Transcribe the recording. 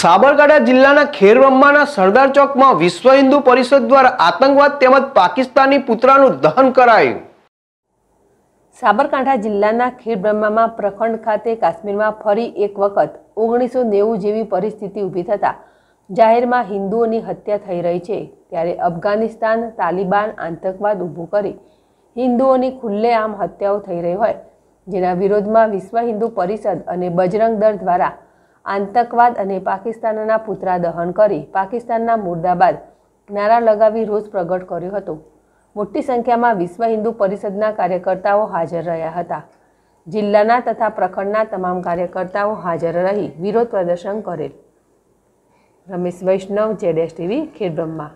સાબરકાંઠા જિલ્લાના ખેરબ્રહ્માના સરદાર ચોકમાં વિશ્વ હિન્દુ પરિષદ દ્વારા આતંકવાદ તેમજ પાકિસ્તાની પુતળાનું દહન કરાયું સાબરકાંઠા જિલ્લાના ખેડબ્રહ્મામાં પ્રખંડ ખાતે કાશ્મીરમાં ફરી એક વખત ઓગણીસો નેવું જેવી પરિસ્થિતિ ઊભી થતાં જાહેરમાં હિન્દુઓની હત્યા થઈ રહી છે ત્યારે અફઘાનિસ્તાન તાલિબાન આતંકવાદ ઊભો કરી હિન્દુઓની ખુલ્લેઆમ હત્યાઓ થઈ રહી હોય જેના વિરોધમાં વિશ્વ હિન્દુ પરિષદ અને બજરંગ દળ દ્વારા આતંકવાદ અને પાકિસ્તાનના પૂતળા દહન કરી પાકિસ્તાનના મુર્દાબાદ નારા લગાવી રોષ પ્રગટ કર્યો હતો મોટી સંખ્યામાં વિશ્વ હિન્દુ પરિષદના કાર્યકર્તાઓ હાજર રહ્યા હતા જિલ્લાના તથા પ્રખંડના તમામ કાર્યકર્તાઓ હાજર રહી વિરોધ પ્રદર્શન કરેલ રમેશ વૈષ્ણવ જેડેશ ટીવી ખેડબ્રહ્મા